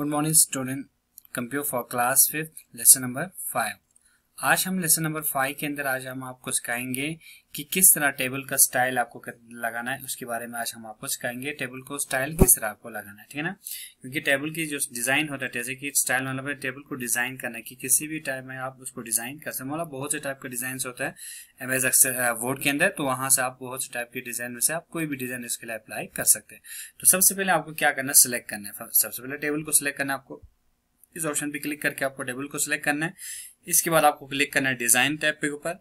Good morning student. Compute for class 5th lesson number 5. आज हम lesson number five के अंदर आज हम आपको सिखाएंगे कि किस तरह टेबल का स्टाइल आपको लगाना है उसके बारे में आज हम आपको सिखाएंगे टेबल को स्टाइल किस तरह आपको लगाना है ठीक है ना क्योंकि टेबल की जो डिजाइन होता है जैसे कि स्टाइल मतलब टेबल को डिजाइन करना है कि किसी भी टाइप में आप उसको डिजाइन कर सकते मतलब बहुत से टाइप के डिजाइन होता है एम एस के अंदर तो वहां से आप बहुत से टाइप के डिजाइन में से आप कोई भी डिजाइन इसके लिए अप्लाई कर सकते हैं तो सबसे पहले आपको क्या करना है सिलेक्ट करना है सबसे पहले टेबल को सिलेक्ट करना है आपको इस ऑप्शन पे क्लिक करके आपको टेबल को सिलेक्ट करना है इसके बाद आपको क्लिक करना है डिज़ाइन टैब के ऊपर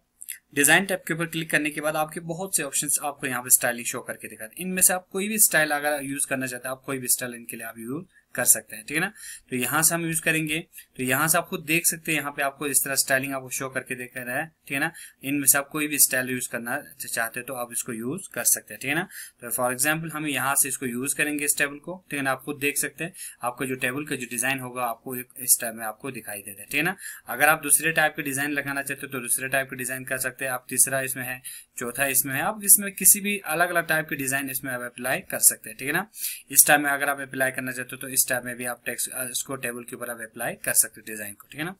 डिज़ाइन टैब के ऊपर क्लिक करने के बाद आपके बहुत से ऑप्शंस आपको यहाँ पे स्टाइलिंग शो करके दिखा इनमें से आप कोई भी स्टाइल अगर यूज़ करना चाहते हैं आप कोई भी स्टाइल इनके लिए आप यूज़ कर सकते हैं ठीक है ना तो यहाँ से हम यूज करेंगे तो यहाँ से आप खुद देख सकते हैं यहाँ पे आपको इस तरह स्टाइलिंग आपको शो करके देख रहा है ठीक है ना इनमें से आप कोई भी स्टाइल यूज करना चाहते तो आप इसको यूज कर सकते हैं ठीक है ना तो फॉर एग्जाम्पल हम यहाँ से इसको यूज करेंगे इस टेबल को ठीक है ना आप खुद देख सकते हैं आपका जो टेबल का जो डिजाइन होगा आपको इस टाइप में आपको दिखाई देता है ठीक है ना अगर आप दूसरे टाइप के डिजाइन लगाना चाहते हो तो दूसरे टाइप के डिजाइन कर सकते हैं आप तीसरा इसमें है चौथा इसमें है आप इसमें किसी भी अलग अलग टाइप के डिजाइन इसमें आप अप्लाई कर सकते हैं ठीक है ना इस टाइम में अगर आप अप्लाई करना चाहते हो तो इस स्टेप में भी आप टेक्स्ट uh, इसको टेबल के ऊपर आप अप्लाई कर सकते हो डिजाइन को ठीक है ना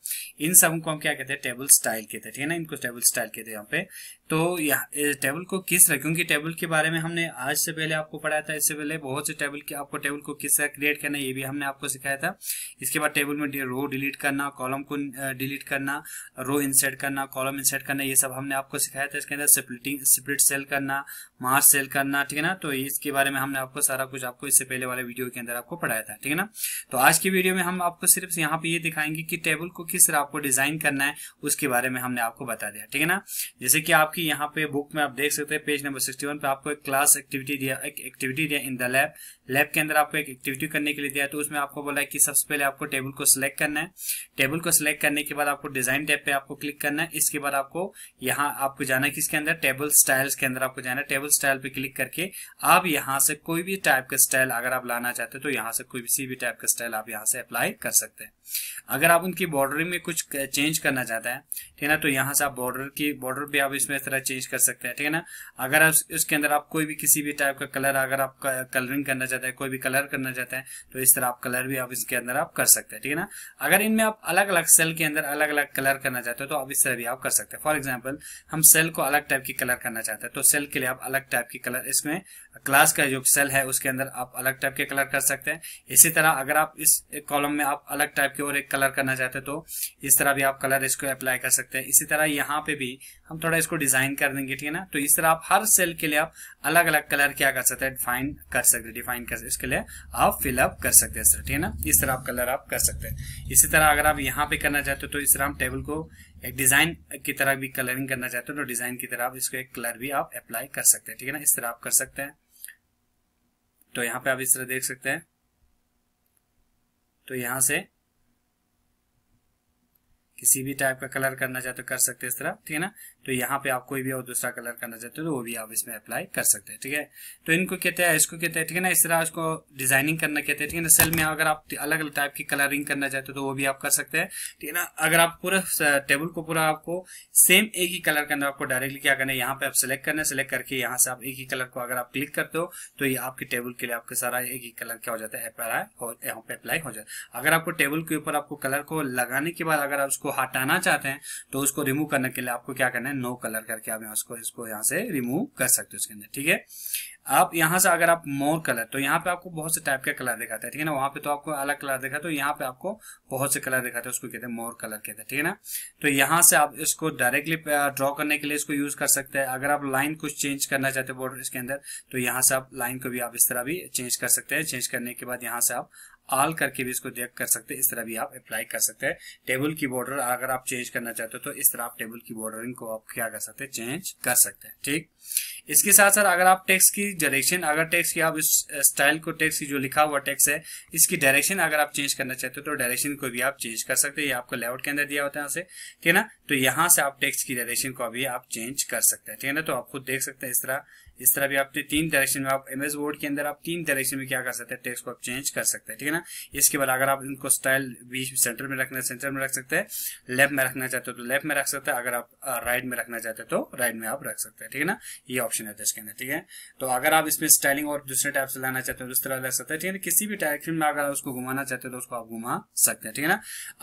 इन सबको हम क्या कहते हैं टेबल स्टाइल कहते हैं ठीक है ना इनको टेबल स्टाइल कहते हैं यहाँ पे तो यहाँ टेबल को किस तरह क्योंकि टेबल के बारे में हमने आज से पहले आपको पढ़ाया था इससे पहले बहुत से टेबल के आपको टेबल को किस तरह क्रिएट करना ये भी हमने आपको सिखाया था इसके बाद टेबल में रो डिलीट करना कॉलम को डिलीट करना रो इंसर्ट करना कॉलम इंसर्ट करना ये सब हमने आपको सिखाया था इसके अंदर स्प्लिटिंग स्प्लिट सेल करना मार्स सेल करना ठीक है ना तो इसके बारे में हमने आपको सारा कुछ आपको इससे पहले वाले वीडियो के अंदर आपको पढ़ाया था ठीक है ना तो आज की वीडियो में हम आपको सिर्फ यहाँ पे ये दिखाएंगे कि टेबल को किस तरह आपको डिजाइन करना है उसके बारे में हमने आपको बता दिया ठीक है ना जैसे कि आपकी कि यहाँ पे बुक में आप देख सकते हैं पेज नंबर 61 पे आपको एक क्लास एक्टिविटी दिया एक एक्टिविटी दिया इन द लैब लैब के अंदर आपको एक एक्टिविटी करने के लिए दिया तो उसमें आपको बोला है कि सबसे पहले आपको टेबल को सिलेक्ट करना है टेबल को सिलेक्ट करने के बाद आपको डिजाइन टैब पे आपको क्लिक करना है इसके बाद आपको यहाँ आपको जाना है किसके अंदर टेबल स्टाइल्स के अंदर आपको जाना है टेबल स्टाइल पे क्लिक करके आप यहाँ से कोई भी टाइप का स्टाइल अगर आप लाना चाहते हो तो यहाँ से कोई भी टाइप का स्टाइल आप यहाँ से अप्लाई कर सकते हैं अगर आप उनकी बॉर्डरिंग में कुछ चेंज करना चाहते हैं ठीक है ना तो यहाँ से आप बॉर्डर की बॉर्डर भी आप इसमें तरह चेंज कर सकते हैं ठीक है ना अगर आप उसके अंदर आप कोई भी किसी भी टाइप का कलर अगर आप कलरिंग करना चाहते हैं कोई भी कलर करना चाहते हैं तो इस तरह आप कलर भी आप इसके अंदर आप कर सकते हैं ठीक है ना अगर इनमें आप अलग अलग सेल के अंदर अलग अलग कलर करना चाहते हो तो आप इस तरह भी आप कर सकते हैं फॉर एग्जाम्पल हम सेल को अलग टाइप की कलर करना चाहते हैं तो सेल के लिए आप अलग टाइप की कलर इसमें क्लास का जो सेल है उसके अंदर आप अलग टाइप के कलर कर सकते हैं इसी तरह अगर आप इस कॉलम में आप अलग टाइप के और एक कलर करना चाहते हैं तो इस तरह भी आप कलर इसको अप्लाई कर सकते हैं इसी तरह यहाँ पे भी हम थोड़ा इसको डिजाइन असाइन देंगे ठीक है ना तो इस तरह आप हर सेल के लिए आप अलग अलग कलर क्या कर सकते हैं डिफाइन कर सकते हैं डिफाइन कर इसके लिए आप फिलअप कर सकते हैं सर ठीक है ना इस तरह आप कलर आप कर सकते हैं इसी तरह अगर आप यहाँ पे करना चाहते हो तो इस तरह हम टेबल को एक डिजाइन की तरह भी कलरिंग करना चाहते हो तो डिजाइन की तरह आप इसको एक कलर भी आप अप्लाई कर सकते हैं ठीक है ना इस तरह आप कर सकते हैं तो यहाँ पे आप इस तरह देख सकते हैं तो यहां से किसी भी टाइप का कलर करना चाहते हो कर सकते हैं इस तरह ठीक है ना तो यहाँ पे आप कोई भी और दूसरा कलर करना चाहते हो तो वो भी आप इसमें अप्लाई कर सकते हैं ठीक है तो इनको कहते हैं इसको कहते हैं ठीक है ना इस तरह इसको डिजाइनिंग करना कहते हैं ठीक है ना सेल में अगर आप अलग अलग टाइप की कलरिंग करना चाहते हो तो वो भी आप कर सकते हैं ठीक है ना अगर आप पूरा टेबल को पूरा आपको सेम एक ही कलर करना आपको डायरेक्टली क्या करना है यहाँ पे आप सिलेक्ट करना है सिलेक्ट करके यहाँ से आप एक ही कलर को अगर आप क्लिक करते हो तो ये आपके टेबल के लिए आपके सारा एक ही कलर क्या हो जाता है अप्लाई हो यहाँ पे अप्लाई हो जाता है अगर आपको टेबल के ऊपर आपको कलर को लगाने के बाद अगर आप उसको हटाना चाहते हैं तो उसको रिमूव करने के लिए आपको क्या करना है नो कलर करके आप यहाँ उसको इसको यहाँ से रिमूव कर सकते हो उसके अंदर ठीक है आप यहाँ से अगर आप मोर कलर तो यहाँ पे आपको बहुत से टाइप के कलर दिखाते हैं ठीक है ना वहां पे तो आपको अलग कलर दिखाते तो है यहाँ पे आपको बहुत से कलर दिखाते हैं उसको कहते हैं मोर कलर कहते हैं ठीक है ना तो यहाँ से आप इसको डायरेक्टली ड्रॉ करने के लिए इसको यूज कर सकते हैं अगर आप लाइन कुछ चेंज करना चाहते हो बॉर्डर इसके अंदर तो यहाँ से आप लाइन को भी आप इस तरह भी चेंज कर सकते हैं चेंज करने के बाद यहाँ से आप आल करके भी इसको देख कर सकते हैं इस तरह भी आप अप्लाई कर सकते हैं टेबल की बॉर्डर अगर आप चेंज करना चाहते हो तो इस तरह आप टेबल की बॉर्डरिंग को आप क्या कर सकते हैं चेंज कर सकते हैं ठीक इसके साथ साथ अगर आप टेक्स्ट की डायरेक्शन अगर टेक्स्ट की आप इस स्टाइल को टेक्स्ट की जो लिखा हुआ टेक्स्ट है इसकी डायरेक्शन अगर आप चेंज करना चाहते हो तो डायरेक्शन को भी आप चेंज कर सकते हैं ये आपको लेआउट के अंदर दिया होता है यहाँ से ठीक है ना तो यहाँ से आप टेक्स्ट की डायरेक्शन को भी आप चेंज कर सकते हैं ठीक है ना तो आप खुद देख सकते हैं इस तरह इस तरह भी आपने तीन डायरेक्शन में आप एमएस बोर्ड के अंदर आप तीन डायरेक्शन में क्या कर सकते हैं टेक्स्ट को आप चेंज कर सकते हैं ठीक है ना रखना इसके बाद अगर आप इनको स्टाइल बीच सेंटर में रखना सेंटर में रख सकते हैं लेफ्ट में रखना चाहते हो तो लेफ्ट में रख सकते हैं अगर आप राइट में रखना चाहते हैं तो राइट में आप रख सकते हैं ठीक है ना ये ऑप्शन है इसके अंदर ठीक है तो अगर आप इसमें स्टाइलिंग और दूसरे टाइप से लाना चाहते हो उस तरह ले सकते हैं ठीक है किसी भी डायरेक्शन में अगर उसको घुमाना चाहते हो तो उसको आप घुमा सकते हैं ठीक है ना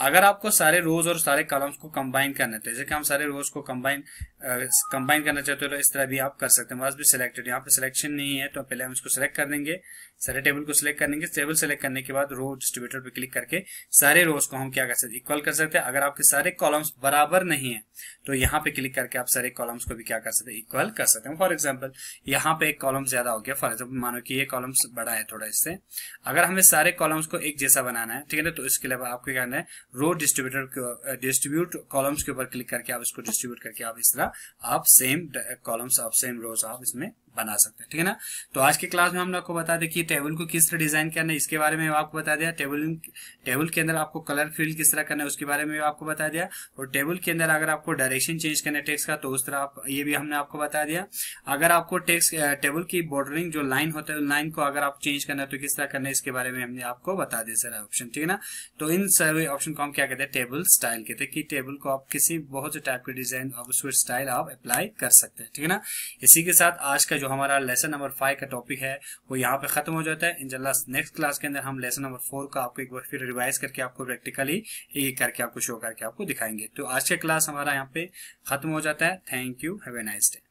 अगर आपको सारे रोज और सारे कॉलम्स को कंबाइन करना है जैसे कि हम सारे रोज को कंबाइन कंबाइन करना चाहते हो तो इस तरह भी आप कर सकते हैं मस्ट भी सिलेक्टेड यहाँ पे सिलेक्शन नहीं है तो पहले हम इसको सिलेक्ट कर देंगे सारे टेबल को सिलेक्ट कर देंगे टेबल सेलेक्ट करने के बाद रो डिस्ट्रीब्यूटर पे क्लिक करके सारे रोज को हम क्या कर सकते हैं इक्वल कर सकते हैं अगर आपके सारे कॉलम्स बराबर नहीं है तो यहाँ पे क्लिक करके आप सारे कॉलम्स को भी क्या कर सकते हैं इक्वल कर सकते हैं फॉर एग्जाम्पल यहाँ पे एक कॉलम ज्यादा हो गया फॉर एग्जाम्पल मानो कि ये कॉलम्स बड़ा है थोड़ा इससे अगर हमें सारे कॉलम्स को एक जैसा बनाना है ठीक है ना तो इसके अलावा आपको क्या करना है रो डिस्ट्रीब्यूटर डिस्ट्रीब्यूट कॉलम्स के ऊपर क्लिक करके आप इसको डिस्ट्रीब्यूट करके आप इस तरह आप सेम कॉलम्स आप सेम रोज आप इसमें बना सकते हैं ठीक है ना तो आज के क्लास में हम आपको बता दें कि टेबल को किस तरह डिजाइन करना है इसके बारे में आपको बता दिया टेबल टेबल के अंदर आपको कलर फिल किस तरह करना है उसके बारे में आपको बता दिया और टेबल के अंदर अगर आपको डायरेक्शन चेंज करना है टेक्स का तो उस तरह आप ये भी हमने आपको बता दिया अगर आपको टेक्स टेबल की बॉर्डरिंग जो लाइन होता है लाइन को अगर आप चेंज करना है तो किस तरह करना है इसके बारे में हमने आपको बता दिया सर ऑप्शन ठीक है ना तो इन सर्वे ऑप्शन को हम क्या कहते हैं टेबल स्टाइल कहते हैं कि टेबल को आप किसी बहुत से टाइप के डिजाइन स्टाइल आप अप्लाई कर सकते हैं ठीक है ना इसी के साथ आज का जो हमारा लेसन नंबर फाइव का टॉपिक है वो यहाँ पे खत्म हो जाता है इंशाल्लाह नेक्स्ट क्लास के अंदर हम लेसन नंबर फोर का आपको एक बार फिर रिवाइज करके आपको प्रैक्टिकली ये करके आपको शो करके आपको दिखाएंगे तो आज का क्लास हमारा यहाँ पे खत्म हो जाता है thank you have a nice day